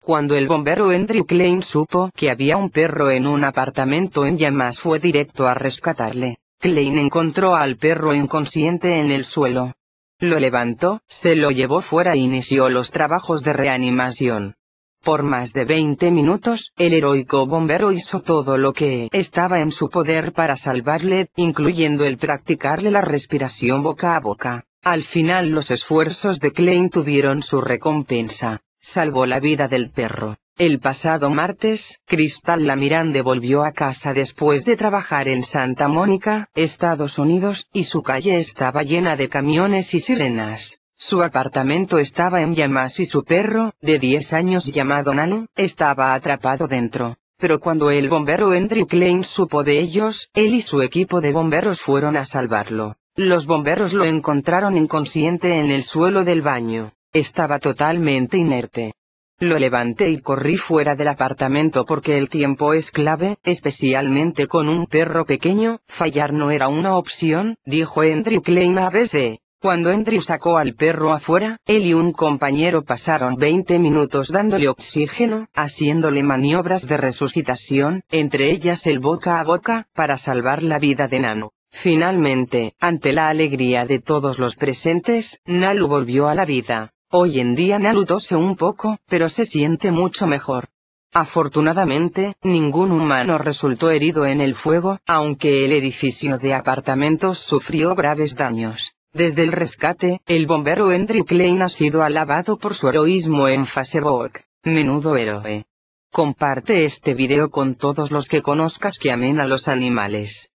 Cuando el bombero Andrew Klein supo que había un perro en un apartamento en llamas fue directo a rescatarle. Klein encontró al perro inconsciente en el suelo. Lo levantó, se lo llevó fuera e inició los trabajos de reanimación. Por más de 20 minutos, el heroico bombero hizo todo lo que estaba en su poder para salvarle, incluyendo el practicarle la respiración boca a boca. Al final los esfuerzos de Klein tuvieron su recompensa salvó la vida del perro. El pasado martes, Cristal Lamirande volvió a casa después de trabajar en Santa Mónica, Estados Unidos, y su calle estaba llena de camiones y sirenas. Su apartamento estaba en llamas y su perro, de 10 años llamado Nano, estaba atrapado dentro. Pero cuando el bombero Andrew Klein supo de ellos, él y su equipo de bomberos fueron a salvarlo. Los bomberos lo encontraron inconsciente en el suelo del baño. Estaba totalmente inerte. Lo levanté y corrí fuera del apartamento porque el tiempo es clave, especialmente con un perro pequeño, fallar no era una opción, dijo Andrew Klein a ABC. Cuando Andrew sacó al perro afuera, él y un compañero pasaron 20 minutos dándole oxígeno, haciéndole maniobras de resucitación, entre ellas el boca a boca, para salvar la vida de Nano. Finalmente, ante la alegría de todos los presentes, Nalu volvió a la vida. Hoy en día naludose un poco, pero se siente mucho mejor. Afortunadamente, ningún humano resultó herido en el fuego, aunque el edificio de apartamentos sufrió graves daños. Desde el rescate, el bombero Andrew Klein ha sido alabado por su heroísmo en Facebook. Menudo héroe. Comparte este video con todos los que conozcas que amen a los animales.